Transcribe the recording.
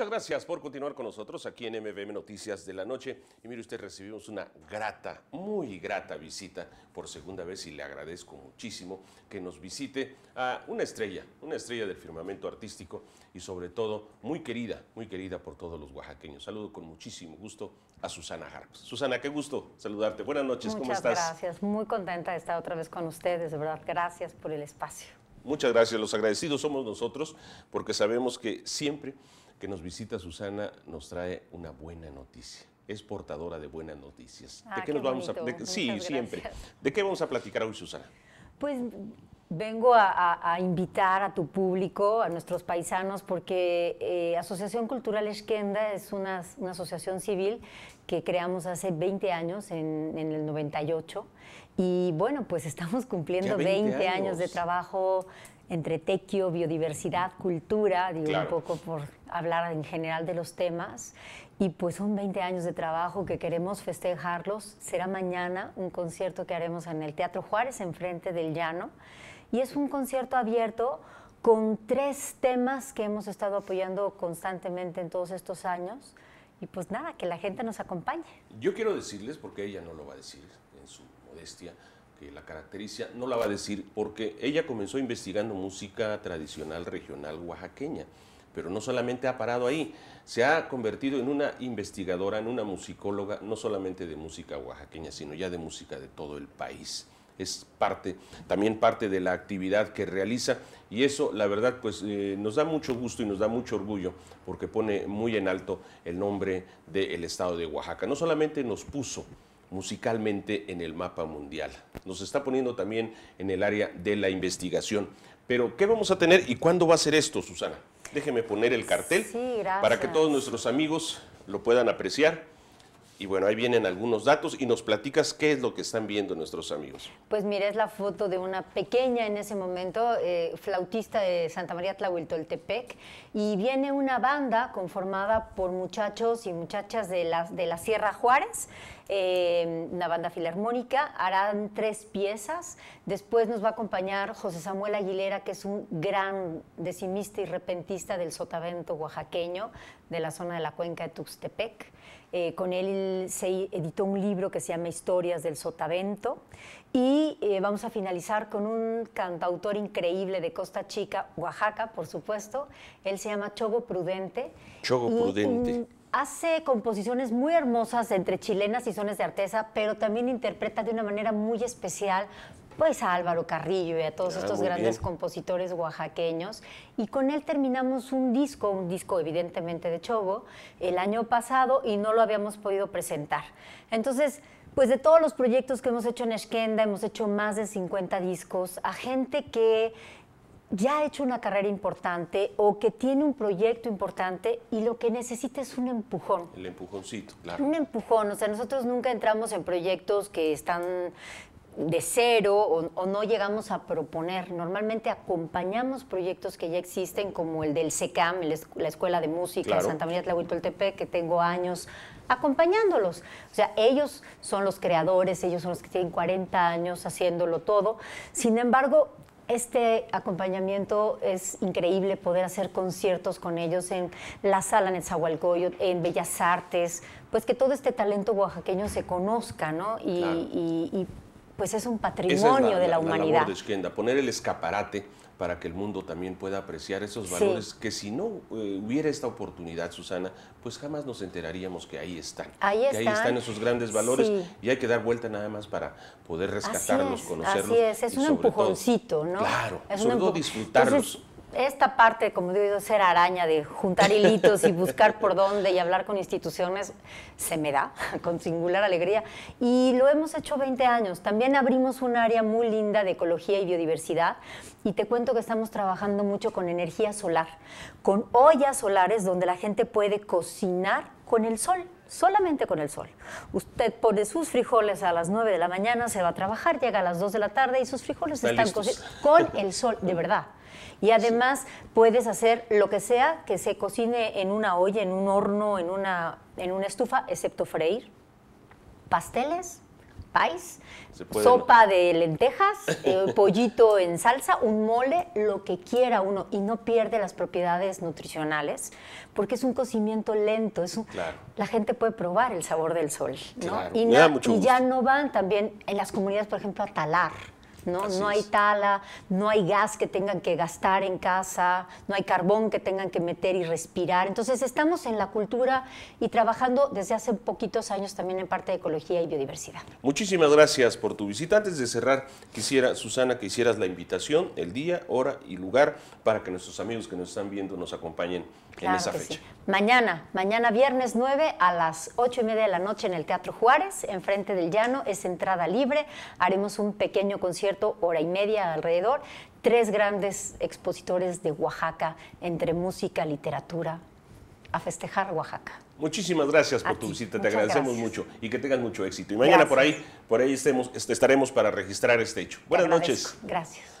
Muchas gracias por continuar con nosotros aquí en MVM Noticias de la Noche. Y mire usted, recibimos una grata, muy grata visita por segunda vez y le agradezco muchísimo que nos visite a una estrella, una estrella del firmamento artístico y sobre todo muy querida, muy querida por todos los oaxaqueños. Saludo con muchísimo gusto a Susana Harps. Susana, qué gusto saludarte. Buenas noches, ¿cómo estás? Muchas gracias, muy contenta de estar otra vez con ustedes, de verdad, gracias por el espacio. Muchas gracias, los agradecidos somos nosotros porque sabemos que siempre que nos visita Susana nos trae una buena noticia. Es portadora de buenas noticias. ¿De ah, qué, nos vamos a Sí, siempre. ¿De qué vamos a platicar hoy, Susana? Pues vengo a, invitar a tu público, a nuestros paisanos, porque eh, Asociación Cultural Esquenda es una, una asociación civil que creamos hace 20 años, en, el 98. Y bueno, pues estamos cumpliendo 20, años de trabajo entre tequio, biodiversidad, cultura, digo un poco por hablar en general de los temas. Y pues son 20 años de trabajo que queremos festejarlos. Será mañana un concierto que haremos en el Teatro Juárez, enfrente del Llano. Y es un concierto abierto con tres temas que hemos estado apoyando constantemente en todos estos años y pues nada, que la gente nos acompañe. Yo quiero decirles, porque ella no lo va a decir en su modestia, que la caracteriza, no la va a decir porque ella comenzó investigando música tradicional regional oaxaqueña, pero no solamente ha parado ahí, se ha convertido en una investigadora, en una musicóloga, no solamente de música oaxaqueña, sino ya de música de todo el país es parte, también parte de la actividad que realiza y eso la verdad pues eh, nos da mucho gusto y nos da mucho orgullo porque pone muy en alto el nombre del estado de Oaxaca. No solamente nos puso musicalmente en el mapa mundial, nos está poniendo también en el área de la investigación. Pero ¿qué vamos a tener y cuándo va a ser esto, Susana? Déjeme poner el cartel para que todos nuestros amigos lo puedan apreciar. Y bueno, ahí vienen algunos datos y nos platicas qué es lo que están viendo nuestros amigos. Pues mira, es la foto de una pequeña en ese momento, eh, flautista de Santa María Tlahuiltoltepec, y viene una banda conformada por muchachos y muchachas de las de la Sierra Juárez, eh, una banda filarmónica, harán tres piezas. Después nos va a acompañar José Samuel Aguilera, que es un gran decimista y repentista del sotavento oaxaqueño, de la zona de la cuenca de Tuxtepec. Eh, con él se editó un libro que se llama Historias del Sotavento. Y eh, vamos a finalizar con un cantautor increíble de Costa Chica, Oaxaca, por supuesto. Él se llama Chobo Prudente. Chobo Prudente hace composiciones muy hermosas entre chilenas y sones de artesa, pero también interpreta de una manera muy especial pues a Álvaro Carrillo y a todos ah, estos grandes compositores oaxaqueños. Y con él terminamos un disco, un disco evidentemente de Chogo, el año pasado y no lo habíamos podido presentar. Entonces, pues de todos los proyectos que hemos hecho en Esquenda, hemos hecho más de 50 discos a gente que ya ha hecho una carrera importante o que tiene un proyecto importante y lo que necesita es un empujón. El empujoncito, claro. Un empujón, o sea, nosotros nunca entramos en proyectos que están de cero o, no llegamos a proponer. Normalmente acompañamos proyectos que ya existen, como el del SECAM, la Escuela de Música de Santa María Tlahuitoltepec, que tengo años acompañándolos. O sea, ellos son los creadores, ellos son los que tienen 40 años haciéndolo todo. Sin embargo, este acompañamiento es increíble, poder hacer conciertos con ellos en la sala en el Zahualcoyo, en Bellas Artes, pues que todo este talento oaxaqueño se conozca, ¿no? Y, pues es un patrimonio de la, humanidad. La labor de poner el escaparate para que el mundo también pueda apreciar esos valores que si no eh, hubiera esta oportunidad, Susana, pues jamás nos enteraríamos que ahí están. Ahí están. Que ahí están esos grandes valores y hay que dar vuelta nada más para poder rescatarlos, conocerlos. Así es, es un empujoncito, ¿no? Claro, es sobre un disfrutarlos esta parte, como digo, ser araña de juntar hilitos y buscar por dónde y hablar con instituciones, se me da con singular alegría. Y lo hemos hecho 20 años. También abrimos un área muy linda de ecología y biodiversidad. Y te cuento que estamos trabajando mucho con energía solar, con ollas solares donde la gente puede cocinar con el sol solamente con el sol. Usted pone sus frijoles a las 9 de la mañana, se va a trabajar, llega a las 2 de la tarde y sus frijoles están, cocidos con el sol, de verdad. Y además puedes hacer lo que sea que se cocine en una olla, en un horno, en una, en una estufa, excepto freír. Pasteles, pais, sopa de lentejas, eh, pollito en salsa, un mole, lo que quiera uno y no pierde las propiedades nutricionales porque es un cocimiento lento, la gente puede probar el sabor del sol, Y, y ya no van también en las comunidades, por ejemplo, a talar. ¿no? hay tala, no hay gas que tengan que gastar en casa, no hay carbón que tengan que meter y respirar. Entonces estamos en la cultura y trabajando desde hace poquitos años también en parte de ecología y biodiversidad. Muchísimas gracias por tu visita. Antes de cerrar, quisiera, Susana, que hicieras la invitación, el día, hora y lugar para que nuestros amigos que nos están viendo nos acompañen en esa fecha. Mañana, mañana viernes 9 a las 8 y media de la noche en el Teatro Juárez, enfrente del Llano, es entrada libre. Haremos un pequeño concierto hora y media alrededor, tres grandes expositores de Oaxaca, entre música, literatura, a festejar Oaxaca. Muchísimas gracias por tu visita, te agradecemos mucho y que tengas mucho éxito. Y mañana por ahí, por ahí estemos, este, estaremos para registrar este hecho. Buenas noches. Gracias.